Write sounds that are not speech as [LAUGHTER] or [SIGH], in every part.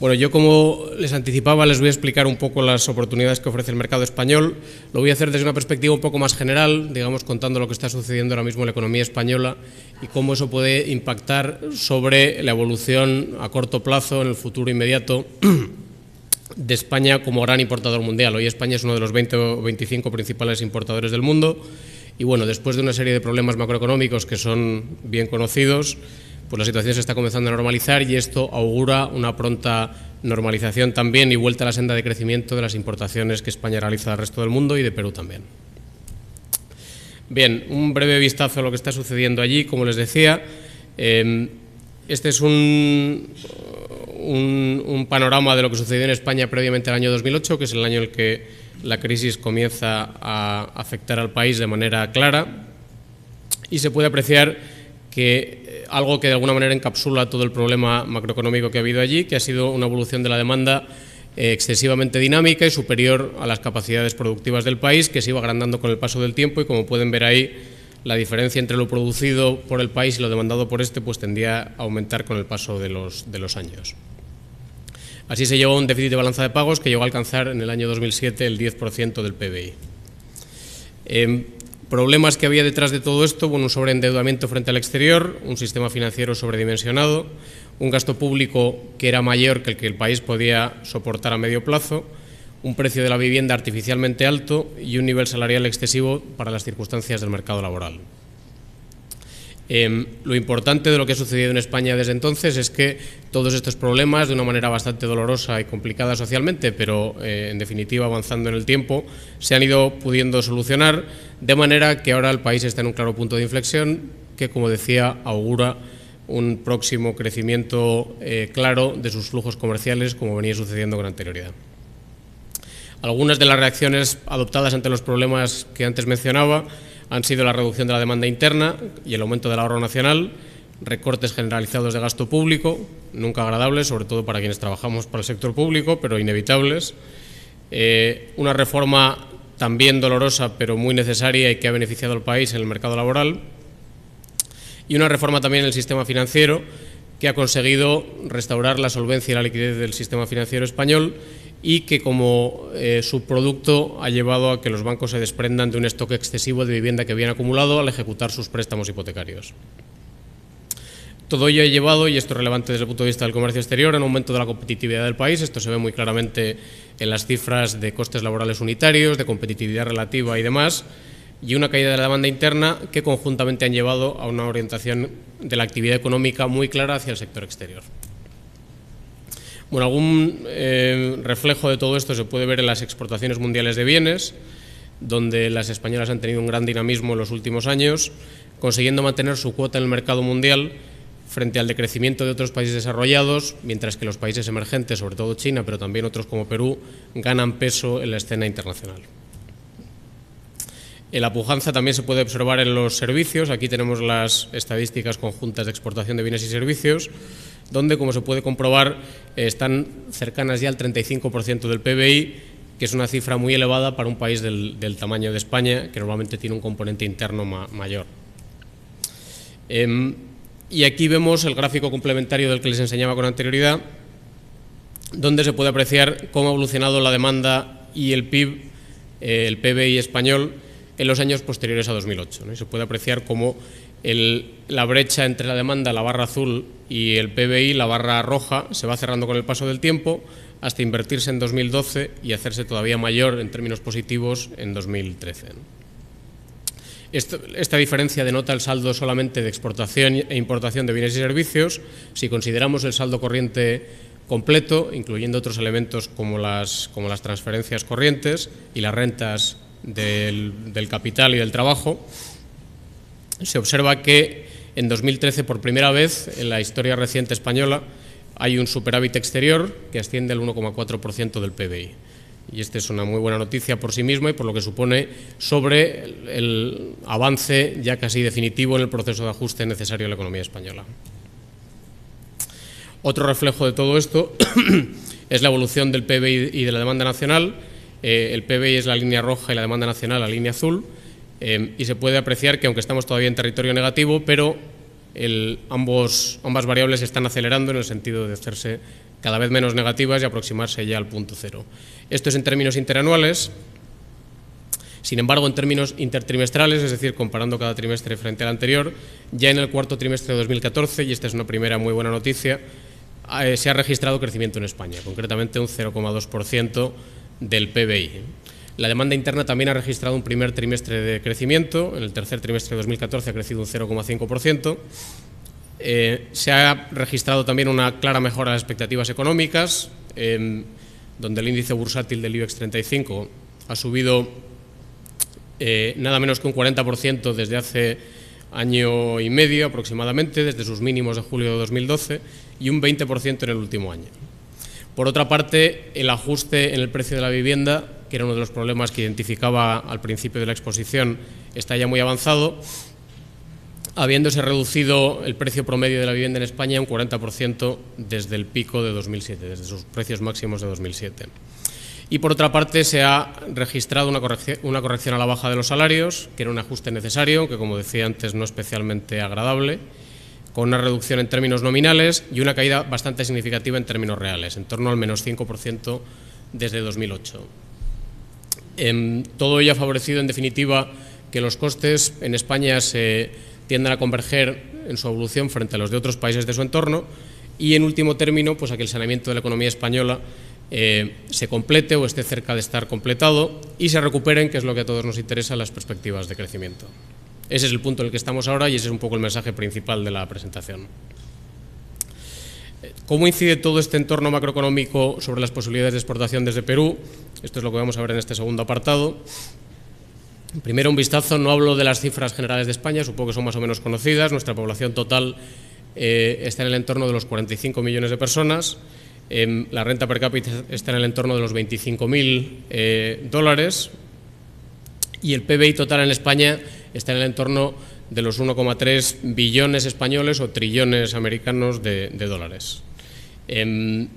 Bueno, yo como les anticipaba, les voy a explicar un poco las oportunidades que ofrece el mercado español. Lo voy a hacer desde una perspectiva un poco más general, digamos, contando lo que está sucediendo ahora mismo en la economía española y cómo eso puede impactar sobre la evolución a corto plazo, en el futuro inmediato, [CLEARS THROAT] de España como gran importador mundial. Hoy España es uno de los 20 o 25 principales importadores del mundo y, bueno, después de una serie de problemas macroeconómicos que son bien conocidos, pues la situación se está comenzando a normalizar y esto augura una pronta normalización también y vuelta a la senda de crecimiento de las importaciones que España realiza al resto del mundo y de Perú también. Bien, un breve vistazo a lo que está sucediendo allí, como les decía. Em, este es un, un, panorama de lo que sucedió en España previamente al año 2008, que es el año en el que la crisis comienza a afectar al país de manera clara. Y se puede apreciar que eh, algo que de alguna manera encapsula todo el problema macroeconómico que ha habido allí, que ha sido una evolución de la demanda eh, excesivamente dinámica y superior a las capacidades productivas del país, que se iba agrandando con el paso del tiempo y como pueden ver ahí, la diferencia entre lo producido por el país y lo demandado por este pues tendía a aumentar con el paso de los, años. Así se llegó a un déficit de balanza de pagos que llegó a alcanzar en el año 2007 el 10% del PBI. Em, Problemas que había detrás de todo esto, bueno, un sobreendeudamiento frente al exterior, un sistema financiero sobredimensionado, un gasto público que era mayor que el que el país podía soportar a medio plazo, un precio de la vivienda artificialmente alto y un nivel salarial excesivo para las circunstancias del mercado laboral. Em, lo importante de lo que ha sucedido en España desde entonces es que todos estos problemas, de una manera bastante dolorosa y complicada socialmente, pero eh, en definitiva avanzando en el tiempo, se han ido pudiendo solucionar, de manera que ahora el país está en un claro punto de inflexión que, como decía, augura un próximo crecimiento eh, claro de sus flujos comerciales, como venía sucediendo con anterioridad. Algunas de las reacciones adoptadas ante los problemas que antes mencionaba han sido la reducción de la demanda interna y el aumento del ahorro nacional, recortes generalizados de gasto público, nunca agradables, sobre todo para quienes trabajamos para el sector público, pero inevitables, eh, una reforma también dolorosa pero muy necesaria y que ha beneficiado al país en el mercado laboral, y una reforma también en el sistema financiero que ha conseguido restaurar la solvencia y la liquidez del sistema financiero español y que como eh, subproducto ha llevado a que los bancos se desprendan de un stock excesivo de vivienda que habían acumulado al ejecutar sus préstamos hipotecarios. Todo ello ha llevado, y esto es relevante desde el punto de vista del comercio exterior, a un aumento de la competitividad del país. Esto se ve muy claramente en las cifras de costes laborales unitarios, de competitividad relativa y demás, y una caída de la demanda interna que conjuntamente han llevado a una orientación de la actividad económica muy clara hacia el sector exterior. Bueno, algún eh, reflejo de todo esto se puede ver en las exportaciones mundiales de bienes, donde las españolas han tenido un gran dinamismo en los últimos años, consiguiendo mantener su cuota en el mercado mundial frente al decrecimiento de otros países desarrollados, mientras que los países emergentes, sobre todo China, pero también otros como Perú, ganan peso en la escena internacional. La pujanza también se puede observar en los servicios. Aquí tenemos las estadísticas conjuntas de exportación de bienes y servicios donde, como se puede comprobar, eh, están cercanas ya al 35% del PBI, que es una cifra muy elevada para un país del, tamaño de España, que normalmente tiene un componente interno mayor. Em, y aquí vemos el gráfico complementario del que les enseñaba con anterioridad, donde se puede apreciar cómo ha evolucionado la demanda y el PIB, eh, el PBI español, en los años posteriores a 2008. se puede apreciar cómo la brecha entre la demanda, la barra azul, y el PBI, la barra roja, se va cerrando con el paso del tiempo hasta invertirse en 2012 y hacerse todavía mayor en términos positivos en 2013. esta diferencia denota el saldo solamente de exportación e importación de bienes y servicios. Si consideramos el saldo corriente completo, incluyendo otros elementos como las, como las transferencias corrientes y las rentas del, capital y del trabajo, se observa que en 2013, por primera vez en la historia reciente española, hay un superávit exterior que asciende al 1,4% del PBI. Y esta es una muy buena noticia por sí misma y por lo que supone sobre el, avance ya casi definitivo en el proceso de ajuste necesario a la economía española. Otro reflejo de todo esto [CLEARS THROAT] es la evolución del PBI y de la demanda nacional, eh, el PBI es la línea roja y la demanda nacional la línea azul, em, y se puede apreciar que aunque estamos todavía en territorio negativo, pero ambos, ambas variables están acelerando en el sentido de hacerse cada vez menos negativas y aproximarse ya al punto cero. Esto es en términos interanuales, sin embargo, en términos intertrimestrales, es decir, comparando cada trimestre frente al anterior, ya en el cuarto trimestre de 2014, y esta es una primera muy buena noticia, eh, se ha registrado crecimiento en España, concretamente un 0,2% del PBI. La demanda interna también ha registrado un primer trimestre de crecimiento, en el tercer trimestre de 2014 ha crecido un 0,5%. Eh, se ha registrado también una clara mejora de las expectativas económicas, em, donde el índice bursátil del IBEX 35 ha subido eh, nada menos que un 40% desde hace año y medio aproximadamente, desde sus mínimos de julio de 2012, y un 20% en el último año. Por otra parte, el ajuste en el precio de la vivienda, que era uno de los problemas que identificaba al principio de la exposición, está ya muy avanzado, habiéndose reducido el precio promedio de la vivienda en España un 40% desde el pico de 2007, desde sus precios máximos de 2007. Y por otra parte, se ha registrado una corrección, a la baja de los salarios, que era un ajuste necesario, que como decía antes no especialmente agradable, con una reducción en términos nominales y una caída bastante significativa en términos reales, en torno al menos 5% desde 2008. Em, todo ello ha favorecido, en definitiva, que los costes en España se tiendan a converger en su evolución frente a los de otros países de su entorno y, en último término, pues a que el saneamiento de la economía española eh, se complete o esté cerca de estar completado y se recuperen, que es lo que a todos nos interesa, las perspectivas de crecimiento. Ese es el punto en el que estamos ahora y ese es un poco el mensaje principal de la presentación. Eh, ¿Cómo incide todo este entorno macroeconómico sobre las posibilidades de exportación desde Perú? Esto es lo que vamos a ver en este segundo apartado. Primero un vistazo, no hablo de las cifras generales de España, supongo que son más o menos conocidas. Nuestra población total eh, está en el entorno de los 45 millones de personas. Em, la renta per cápita está en el entorno de los 25.000 eh, dólares. Y el PBI total en España está en el entorno de los 1,3 billones españoles o trillones americanos de, dólares. Em,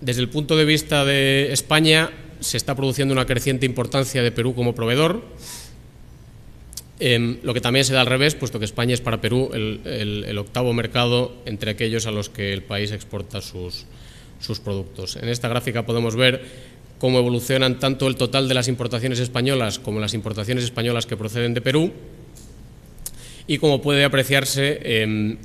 desde el punto de vista de España, se está produciendo una creciente importancia de Perú como proveedor, em, lo que también se da al revés, puesto que España es para Perú el, octavo mercado entre aquellos a los que el país exporta sus productos. En esta gráfica podemos ver cómo evolucionan tanto el total de las importaciones españolas como las importaciones españolas que proceden de Perú. Y como puede apreciarse, em,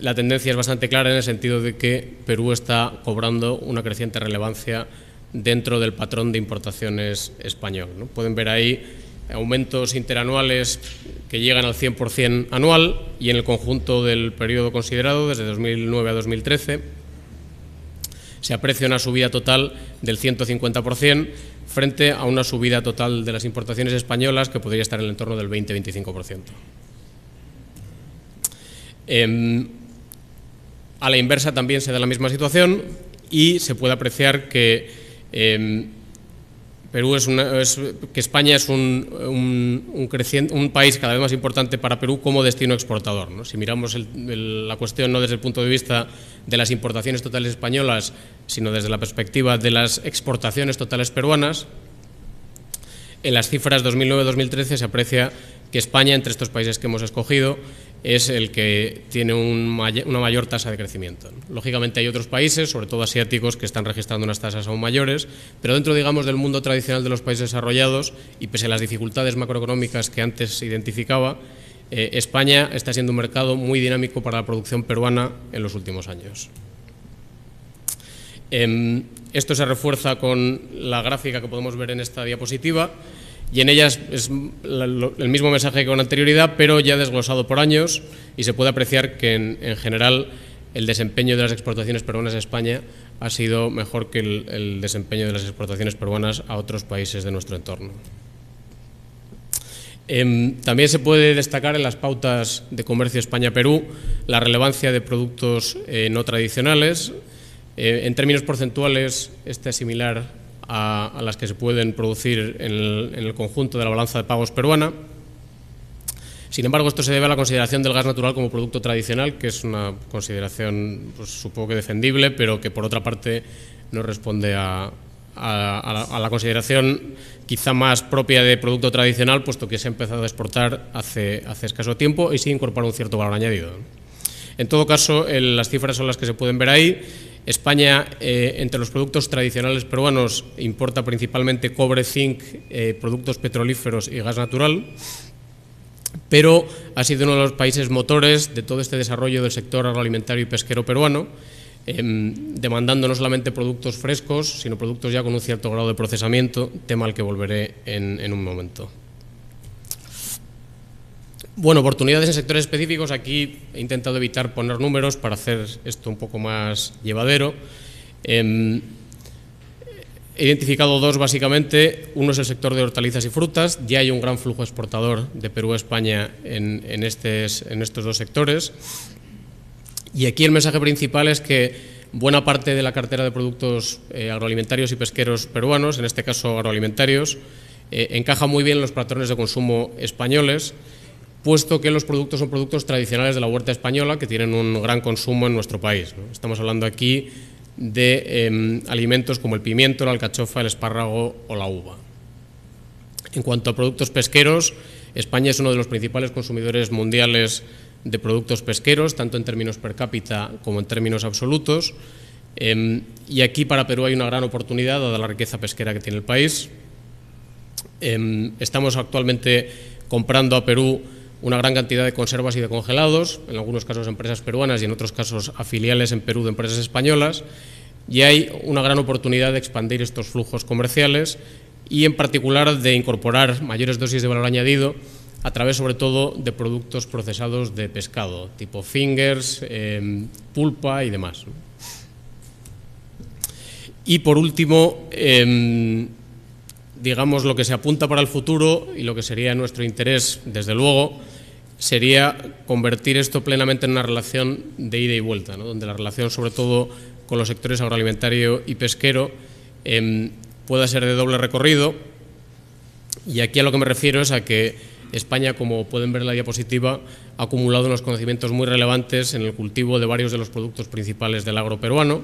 la tendencia es bastante clara en el sentido de que Perú está cobrando una creciente relevancia dentro del patrón de importaciones español. Pueden ver ahí aumentos interanuales que llegan al 100% anual y en el conjunto del periodo considerado, desde 2009 a 2013, se aprecia una subida total del 150% frente a una subida total de las importaciones españolas que podría estar en el entorno del 20-25%. Em, a la inversa también se da la misma situación y se puede apreciar que em, Perú es, que España es un, país cada vez más importante para Perú como destino exportador. Si miramos la cuestión no desde el punto de vista de las importaciones totales españolas, sino desde la perspectiva de las exportaciones totales peruanas, en las cifras 2009-2013 se aprecia que España, entre estos países que hemos escogido, es el que tiene una mayor tasa de crecimiento. Lógicamente hay otros países, sobre todo asiáticos, que están registrando unas tasas aún mayores, pero dentro, digamos, del mundo tradicional de los países desarrollados, y pese a las dificultades macroeconómicas que antes se identificaba, eh, España está siendo un mercado muy dinámico para la producción peruana en los últimos años. Em, esto se refuerza con la gráfica que podemos ver en esta diapositiva y en ella es el mismo mensaje que con anterioridad, pero ya desglosado por años y se puede apreciar que en, general el desempeño de las exportaciones peruanas a España ha sido mejor que el, desempeño de las exportaciones peruanas a otros países de nuestro entorno. Em, también se puede destacar en las pautas de comercio España-Perú la relevancia de productos eh, no tradicionales, eh, en términos porcentuales, este es similar a, las que se pueden producir en el, conjunto de la balanza de pagos peruana. Sin embargo, esto se debe a la consideración del gas natural como producto tradicional, que es una consideración, pues, supongo que defendible, pero que por otra parte no responde a, la, consideración quizá más propia de producto tradicional, puesto que se ha empezado a exportar hace, escaso tiempo y sí incorpora un cierto valor añadido. En todo caso, las cifras son las que se pueden ver ahí. España, eh, entre los productos tradicionales peruanos, importa principalmente cobre, zinc, eh, productos petrolíferos y gas natural, pero ha sido uno de los países motores de todo este desarrollo del sector agroalimentario y pesquero peruano, em, demandando no solamente productos frescos, sino productos ya con un cierto grado de procesamiento, tema al que volveré en un momento. Bueno, oportunidades en sectores específicos. Aquí he intentado evitar poner números para hacer esto un poco más llevadero. Em, he identificado dos básicamente. Uno es el sector de hortalizas y frutas. Ya hay un gran flujo exportador de Perú a España en, en, estos dos sectores. Y aquí el mensaje principal es que buena parte de la cartera de productos eh, agroalimentarios y pesqueros peruanos, en este caso agroalimentarios, eh, encaja muy bien en los patrones de consumo españoles puesto que los productos son productos tradicionales de la huerta española que tienen un gran consumo en nuestro país. Estamos hablando aquí de em, alimentos como el pimiento, la alcachofa, el espárrago o la uva. En cuanto a productos pesqueros, España es uno de los principales consumidores mundiales de productos pesqueros, tanto en términos per cápita como en términos absolutos. Em, y aquí para Perú hay una gran oportunidad, dada la riqueza pesquera que tiene el país. Em, estamos actualmente comprando a Perú una gran cantidad de conservas y de congelados, en algunos casos empresas peruanas y en otros casos afiliales en Perú de empresas españolas, y hay una gran oportunidad de expandir estos flujos comerciales y en particular de incorporar mayores dosis de valor añadido a través sobre todo de productos procesados de pescado, tipo fingers, em, pulpa y demás. Y por último, em, digamos, lo que se apunta para el futuro y lo que sería nuestro interés, desde luego, sería convertir esto plenamente en una relación de ida y vuelta, donde la relación, sobre todo con los sectores agroalimentario y pesquero, em, pueda ser de doble recorrido. Y aquí a lo que me refiero es a que España, como pueden ver en la diapositiva, ha acumulado unos conocimientos muy relevantes en el cultivo de varios de los productos principales del agro peruano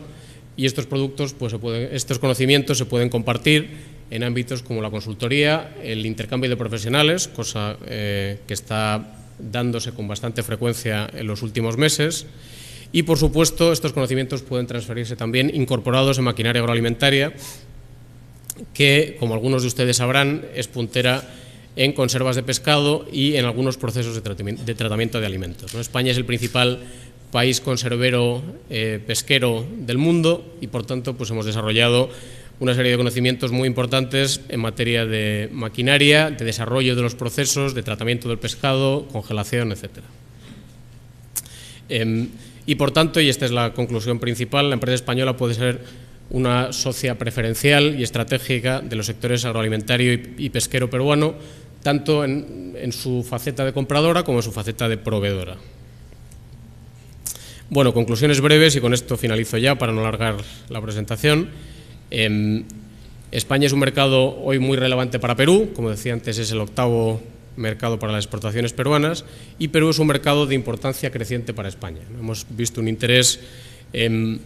y estos productos, pues, se pueden, estos conocimientos se pueden compartir en ámbitos como la consultoría, el intercambio de profesionales, cosa eh, que está dándose con bastante frecuencia en los últimos meses. Y, por supuesto, estos conocimientos pueden transferirse también incorporados en maquinaria agroalimentaria, que, como algunos de ustedes sabrán, es puntera en conservas de pescado y en algunos procesos de tratamiento de alimentos. España es el principal país conservero eh, pesquero del mundo y, por tanto, pues hemos desarrollado una serie de conocimientos muy importantes en materia de maquinaria, de desarrollo de los procesos, de tratamiento del pescado, congelación, etc. Em, y por tanto, y esta es la conclusión principal, la empresa española puede ser una socia preferencial y estratégica de los sectores agroalimentario y, pesquero peruano, tanto en su faceta de compradora como en su faceta de proveedora. Bueno, conclusiones breves y con esto finalizo ya para no alargar la presentación. Em, España es un mercado hoy muy relevante para Perú, como decía antes, es el octavo mercado para las exportaciones peruanas y Perú es un mercado de importancia creciente para España. Hemos visto un interés em,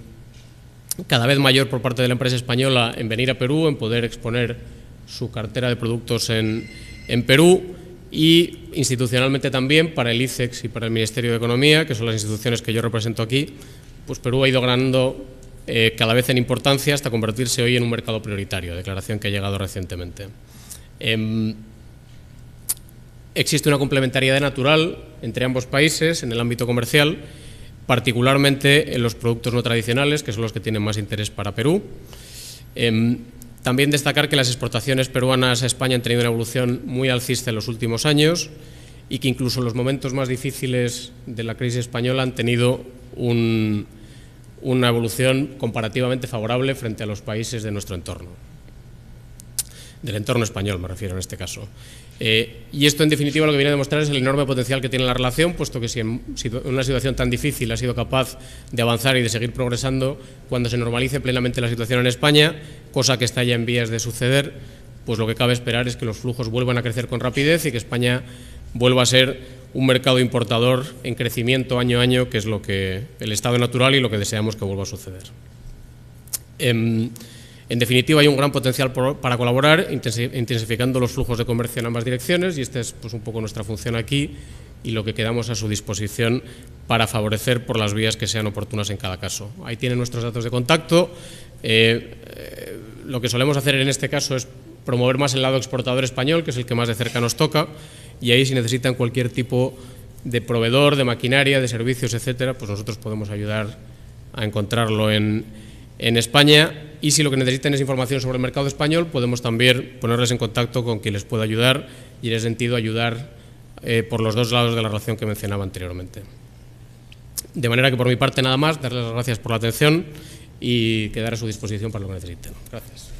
cada vez mayor por parte de la empresa española en venir a Perú, en poder exponer su cartera de productos en, en Perú y institucionalmente también para el ICEX y para el Ministerio de Economía, que son las instituciones que yo represento aquí, pues Perú ha ido ganando eh, cada vez en importancia hasta convertirse hoy en un mercado prioritario, declaración que ha llegado recientemente. Em, existe una complementariedad natural entre ambos países en el ámbito comercial, particularmente en los productos no tradicionales, que son los que tienen más interés para Perú. Em, también destacar que las exportaciones peruanas a España han tenido una evolución muy alcista en los últimos años y que incluso en los momentos más difíciles de la crisis española han tenido un, una evolución comparativamente favorable frente a los países de nuestro entorno. Del entorno español me refiero en este caso. Eh, y esto en definitiva lo que viene a demostrar es el enorme potencial que tiene la relación, puesto que si en una situación tan difícil ha sido capaz de avanzar y de seguir progresando, cuando se normalice plenamente la situación en España, cosa que está ya en vías de suceder, pues lo que cabe esperar es que los flujos vuelvan a crecer con rapidez y que España vuelva a ser un mercado importador en crecimiento año a año, que es lo que el estado natural y lo que deseamos que vuelva a suceder. Em, en, definitiva, hay un gran potencial para colaborar, intensificando los flujos de comercio en ambas direcciones, y esta es pues, un poco nuestra función aquí y lo que quedamos a su disposición para favorecer por las vías que sean oportunas en cada caso. Ahí tienen nuestros datos de contacto. Eh, eh, lo que solemos hacer en este caso es promover más el lado exportador español, que es el que más de cerca nos toca, y ahí si necesitan cualquier tipo de proveedor, de maquinaria, de servicios, etcétera, pues nosotros podemos ayudar a encontrarlo en, España. Y si lo que necesitan es información sobre el mercado español, podemos también ponerles en contacto con quien les pueda ayudar y en ese sentido ayudar eh, por los dos lados de la relación que mencionaba anteriormente. De manera que por mi parte nada más, darles las gracias por la atención y quedar a su disposición para lo que necesiten. Gracias.